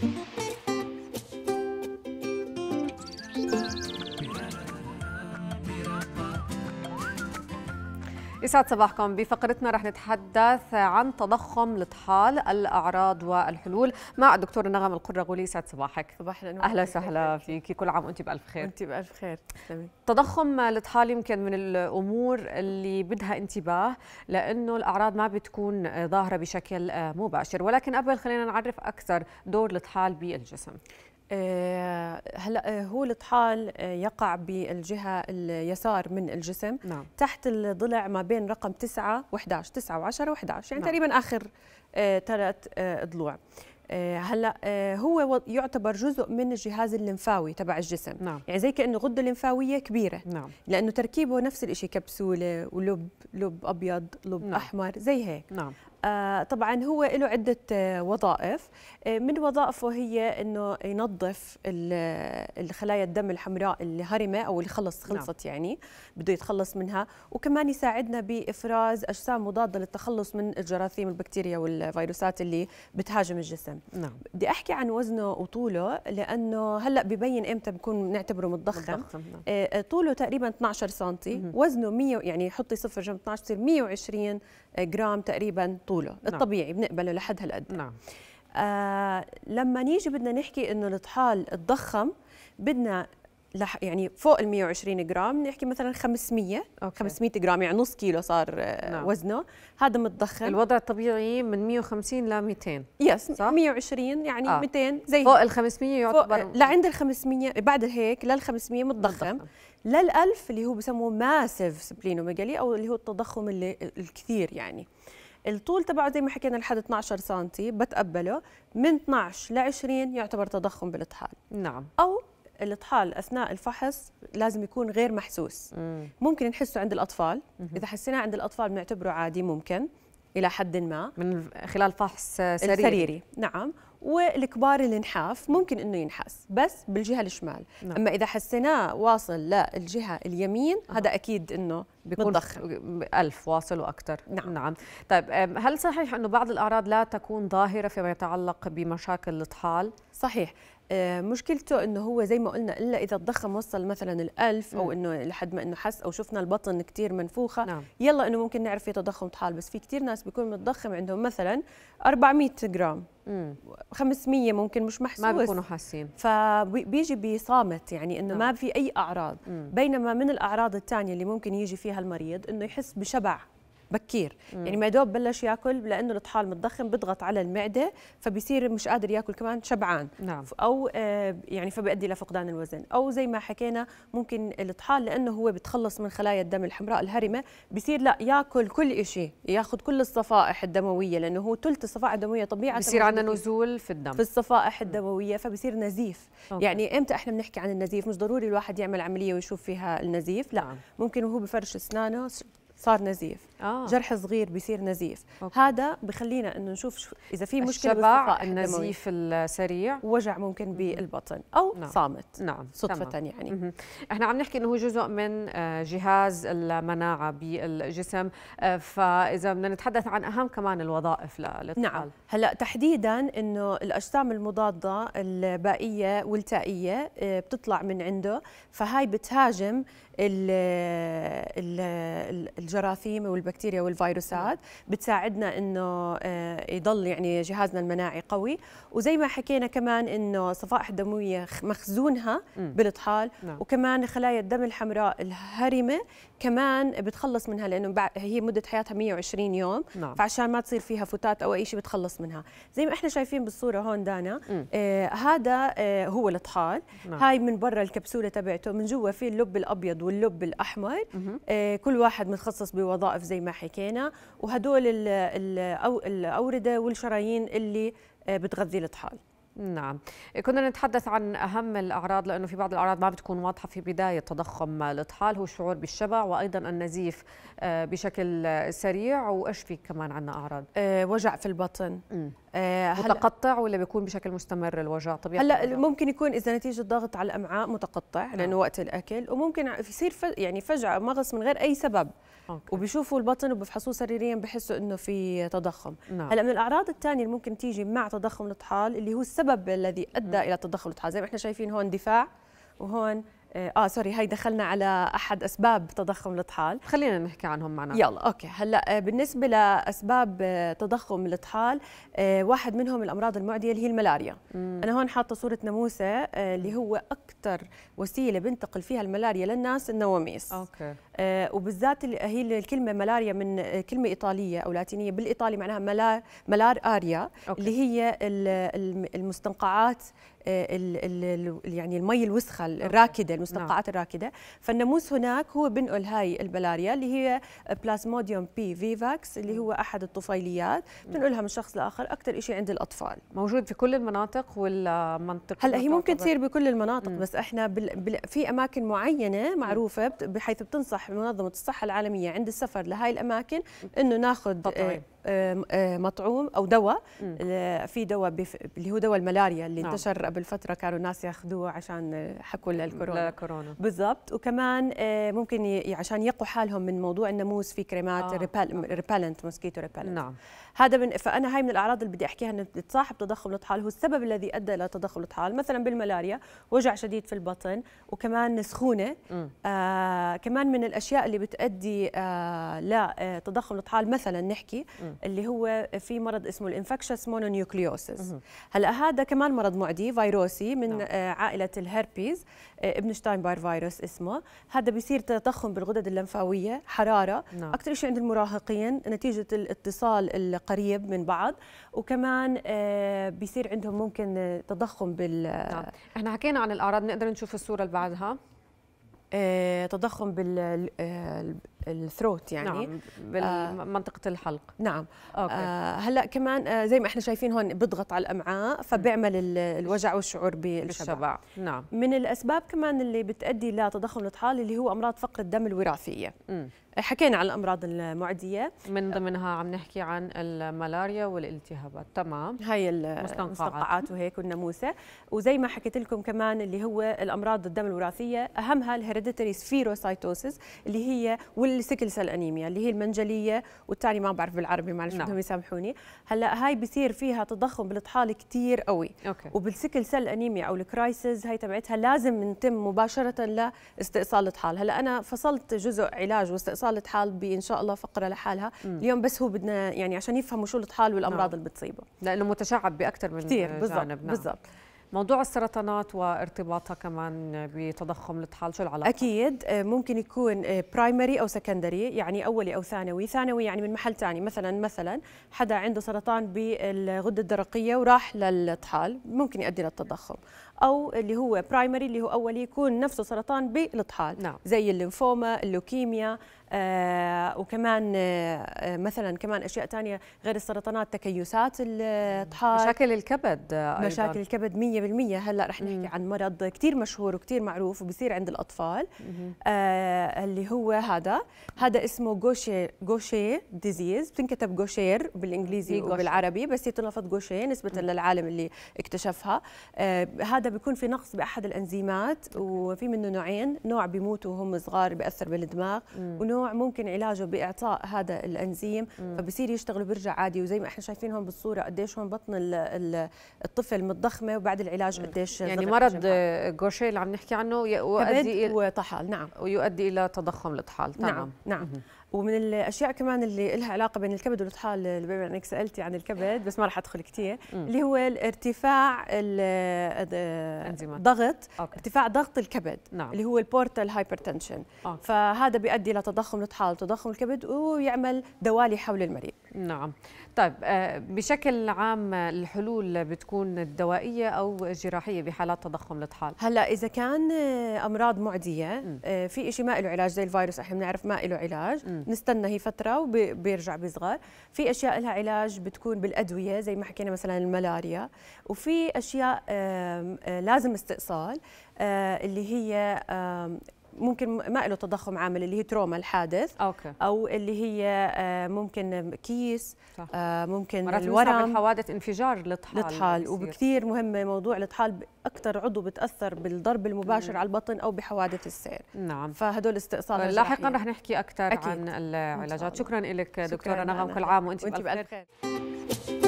thank you يسعد صباحكم بفقرتنا رح نتحدث عن تضخم لطحال الاعراض والحلول مع الدكتور نغم القرغولي يسعد صباحك صباح النور اهلا وسهلا فيك كل عام وانت بالف خير انت بالف خير تضخم لطحال يمكن من الامور اللي بدها انتباه لانه الاعراض ما بتكون ظاهره بشكل مباشر ولكن قبل خلينا نعرف اكثر دور لطحال بالجسم آه، هلا آه، هو الطحال آه، يقع بالجهه اليسار من الجسم نعم. تحت الضلع ما بين رقم 9 و11 9 و10 و11 يعني نعم. تقريبا اخر ثلاث ضلوع آه، هلا آه، هو يعتبر جزء من الجهاز الليمفاوي تبع الجسم نعم. يعني زي كانه غده ليمفاويه كبيره نعم. لانه تركيبه نفس الشيء كبسوله ولب لب ابيض لب نعم. احمر زي هيك نعم. آه طبعا هو له عدة آه وظائف آه من وظائفه هي أنه ينظف الخلايا الدم الحمراء الهرمة أو اللي خلص نعم. خلصت نعم. يعني بده يتخلص منها وكمان يساعدنا بإفراز أجسام مضادة للتخلص من الجراثيم البكتيريا والفيروسات اللي بتهاجم الجسم نعم. نعم. بدي احكي عن وزنه وطوله لانه هلا ببين امتى بنكون بنعتبره متضخم, متضخم نعم. آه، آه، طوله تقريبا 12 سم وزنه 100 يعني حطي صفر جنب 12 بصير 120 آه، جرام تقريبا طوله نعم. الطبيعي بنقبله لحد هالقد نعم آه لما نيجي بدنا نحكي انه الطحال تضخم بدنا لح يعني فوق ال 120 جرام نحكي مثلا 500 أوكي. 500 جرام يعني نص كيلو صار نعم. وزنه هذا متضخم الوضع الطبيعي من 150 ل 200 يس صح؟ 120 يعني آه. 200 زي فوق ال 500 يعتبر فوق لعند ال 500 بعد هيك لل 500 متضخم, لل 1000 اللي هو بسموه ماسيف ميجالي او اللي هو التضخم اللي الكثير يعني الطول تبعه زي ما حكينا لحد 12 سم بتقبله من 12 ل 20 يعتبر تضخم بالاطحال نعم او الاطحال اثناء الفحص لازم يكون غير محسوس مم. ممكن نحسه عند الاطفال مم. اذا حسيناه عند الاطفال بنعتبره عادي ممكن الى حد ما من خلال فحص سريري, السريري. نعم والكبار النحاف ممكن انه ينحاس بس بالجهه الشمال نعم. اما اذا حسيناه واصل للجهه اليمين نعم. هذا اكيد انه بيكون بتضخ ألف واصل واكثر نعم نعم طيب هل صحيح انه بعض الاعراض لا تكون ظاهره فيما يتعلق بمشاكل الاطحال صحيح أه، مشكلته انه هو زي ما قلنا الا اذا الضخم وصل مثلا الألف او انه لحد ما انه حس او شفنا البطن كثير منفوخه نعم. يلا انه ممكن نعرف في تضخم طحال بس في كثير ناس بيكون متضخم عندهم مثلا 400 جرام 500 ممكن مش محسوس ما بيكونوا حاسين فبيجي بصامت يعني انه نعم. ما في اي اعراض مم. بينما من الاعراض الثانيه اللي ممكن يجي فيها المريض انه يحس بشبع بكير مم. يعني ما دوب بلش ياكل لانه الطحال متضخم بيضغط على المعده فبصير مش قادر ياكل كمان شبعان نعم. او آه، يعني فبيؤدي لفقدان الوزن او زي ما حكينا ممكن الطحال لانه هو بتخلص من خلايا الدم الحمراء الهرمه بصير لا ياكل كل شيء ياخذ كل الصفائح الدمويه لانه هو ثلث الصفائح الدمويه طبيعه بصير عندنا نزول في الدم في الصفائح الدمويه فبصير نزيف أوكي. يعني امتى احنا بنحكي عن النزيف مش ضروري الواحد يعمل عمليه ويشوف فيها النزيف لا نعم. ممكن وهو بفرش اسنانه صار نزيف آه. جرح صغير بيصير نزيف أوكي. هذا بخلينا انه نشوف شو اذا في مشكله الشبع النزيف دموي. السريع وجع ممكن بالبطن او نعم. صامت نعم صدفه تمام. يعني مم. احنا عم نحكي انه هو جزء من آه، جهاز المناعه بالجسم آه، فاذا بدنا نتحدث عن اهم كمان الوظائف للطفل نعم هلا تحديدا انه الاجسام المضاده البائيه والتائيه آه، بتطلع من عنده فهاي بتهاجم الجراثيم والبكتيريا البكتيريا والفيروسات بتساعدنا انه آه، يضل يعني جهازنا المناعي قوي وزي ما حكينا كمان انه الصفائح الدمويه مخزونها بالاطحال نعم. وكمان خلايا الدم الحمراء الهرمه كمان بتخلص منها لانه هي مده حياتها 120 يوم نعم. فعشان ما تصير فيها فتات او اي شيء بتخلص منها زي ما احنا شايفين بالصوره هون دانا آه هذا آه هو الاطحال نعم. هاي من برا الكبسوله تبعته من جوا في اللب الابيض واللب الاحمر آه كل واحد متخصص بوظائف زي زي ما حكينا وهدول الاورده والشرايين اللي آه، بتغذي الطحال نعم كنا نتحدث عن أهم الأعراض لأنه في بعض الأعراض ما بتكون واضحة في بداية تضخم الإطحال هو الشعور بالشبع وأيضا النزيف آه، بشكل سريع وإيش في كمان عندنا أعراض؟ آه، وجع في البطن م. آه، متقطع ولا بيكون بشكل مستمر الوجع طبيعي هلا الوجع. ممكن يكون اذا نتيجه ضغط على الامعاء متقطع نعم. لانه وقت الاكل وممكن يصير يعني فجاه مغص من غير اي سبب أوكي. وبيشوفوا البطن وبفحصوه سريريا بحسوا انه في تضخم نعم. هلا من الاعراض الثانيه اللي ممكن تيجي مع تضخم الاطحال اللي هو السبب الذي ادى م. الى تضخم الاطحال زي ما احنا شايفين هون دفاع وهون آه،, اه سوري هي دخلنا على احد اسباب تضخم الاطحال خلينا نحكي عنهم معنا يلا اوكي هلا آه، بالنسبه لاسباب آه، تضخم الاطحال واحد منهم الامراض المعديه اللي هي الملاريا مم. انا هون حاطه صوره ناموسه اللي هو اكثر وسيله بنتقل فيها الملاريا للناس النواميس اوكي وبالذات هي الكلمه ملاريا من كلمه ايطاليه او لاتينيه بالايطالي معناها ملار ملار اريا أوكي. اللي هي المستنقعات يعني المي الوسخه الراكده المستنقعات نعم. الراكده فالناموس هناك هو بنقل هاي البلاريا اللي هي بلازموديوم بي فيفاكس اللي هو احد الطفيليات بنقلها من شخص لاخر اكثر شيء عند الاطفال موجود في كل المناطق ولا منطقه هلا هي ممكن تصير بكل المناطق بس احنا بل بل في اماكن معينه معروفه بحيث بتنصح منظمه الصحه العالميه عند السفر لهاي الاماكن انه ناخذ آه، مطعوم او دواء في دواء اللي هو دواء الملاريا اللي نعم. انتشر قبل فتره كانوا الناس ياخذوه عشان آه، حكوا للكورونا للكورونا بالضبط وكمان آه، ممكن عشان يقوا حالهم من موضوع الناموس في كريمات آه، نعم. ريبالنت موسكيتو ريبالنت نعم هذا من فانا هاي من الاعراض اللي بدي احكيها انه تصاحب تضخم الاطحال هو السبب الذي ادى الى تضخم الاطحال مثلا بالملاريا وجع شديد في البطن وكمان سخونه آه كمان من الاشياء اللي بتؤدي آه لتضخم الاطحال مثلا نحكي م. اللي هو في مرض اسمه الانفكشس مونونيوكليوسيس هلا هذا كمان مرض معدي فيروسي من نعم. آه، عائله الهربيز آه، ابن شتاينباير فيروس اسمه هذا بيصير تضخم بالغدد اللمفاويه حراره نعم. اكثر شيء عند المراهقين نتيجه الاتصال القريب من بعض وكمان آه، بيصير عندهم ممكن تضخم بال نعم. احنا حكينا عن الاعراض نقدر نشوف الصوره اللي بعدها تضخم بال الثروت يعني نعم آه، بمنطقه الحلق نعم أوكي. آه هلا كمان آه، زي ما احنا شايفين هون بضغط على الامعاء فبيعمل الوجع والشعور بالشبع نعم من الاسباب كمان اللي بتؤدي لتضخم الاطحال اللي هو امراض فقر الدم الوراثيه م. حكينا عن الامراض المعديه من ضمنها عم نحكي عن الملاريا والالتهابات تمام هاي المستنقعات وهيك والناموسه وزي ما حكيت لكم كمان اللي هو الامراض الدم الوراثيه اهمها الهيريديتري سفيروسايتوسيس اللي هي والسكل سيل انيميا اللي هي المنجليه والثاني ما بعرف بالعربي معلش نعم. بدهم يسامحوني هلا هاي بصير فيها تضخم بالطحال كثير قوي أوكي. وبالسكل سيل انيميا او الكرايسيس هاي تبعتها لازم نتم مباشره لاستئصال الطحال هلا انا فصلت جزء علاج واستئصال صالة حال بإن شاء الله فقرة لحالها مم. اليوم بس هو بدنا يعني عشان يفهموا شو الطحال والأمراض نعم. اللي بتصيبه لأنه متشعب بأكثر من كثير بالضبط نعم. بالضبط موضوع السرطانات وارتباطها كمان بتضخم الطحال شو العلاقه اكيد آه، ممكن يكون برايمري آه، او سكندري يعني اولي او ثانوي ثانوي يعني من محل ثاني مثلا مثلا حدا عنده سرطان بالغده الدرقيه وراح للطحال ممكن يؤدي للتضخم او اللي هو برايمري اللي هو اولي يكون نفسه سرطان بالاطحال نعم. زي الليمفوما اللوكيميا آه وكمان آه مثلا كمان اشياء ثانيه غير السرطانات تكيسات الاطحال مشاكل الكبد أيضاً. مشاكل الكبد 100% هلا رح نحكي مم. عن مرض كثير مشهور وكثير معروف وبصير عند الاطفال آه اللي هو هذا هذا اسمه جوشي جوشي ديزيز بتنكتب جوشير بالانجليزي إيه، وبالعربي بس هي تنلفظ جوشي نسبه مم. للعالم اللي اكتشفها آه هذا هذا بيكون في نقص باحد الانزيمات وفي منه نوعين نوع بيموتوا وهم صغار بياثر بالدماغ مم. ونوع ممكن علاجه باعطاء هذا الانزيم فبصير يشتغل وبيرجع عادي وزي ما احنا شايفين هون بالصوره قديش هون بطن الطفل متضخمه وبعد العلاج قديش يعني مرض جوشي اللي عم نحكي عنه يؤدي الى وطحال نعم ويؤدي الى تضخم الاطحال تمام نعم, نعم. مم. ومن الاشياء كمان اللي لها علاقه بين الكبد والاطحال بما انك سالتي عن الكبد بس ما راح ادخل كثير اللي هو الارتفاع الضغط ارتفاع ضغط الكبد نعم. اللي هو البورتال هايبرتنشن فهذا بيؤدي الى تضخم الاطحال وتضخم الكبد ويعمل دوالي حول المريض نعم طيب آه، بشكل عام الحلول بتكون دوائيه او جراحيه بحالات تضخم الاطحال هلا اذا كان آه، امراض معديه آه، في شيء ما له علاج زي الفيروس احنا بنعرف ما له علاج بنستنى هي فتره وبيرجع بيصغر في اشياء لها علاج بتكون بالادويه زي ما حكينا مثلا الملاريا وفي اشياء لازم استئصال اللي هي ممكن ما له تضخم عامل اللي هي تروما الحادث أوكي. او اللي هي آه، ممكن كيس صح. آه، ممكن مرات الورم حوادث انفجار الاطحال الاطحال وبكثير مهمه موضوع الاطحال اكثر عضو بتاثر بالضرب المباشر مم. على البطن او بحوادث السير نعم فهدول استئصال لاحقا رح نحكي اكثر عن العلاجات شكرا لك دكتوره نغم كل عام وانت بألف خير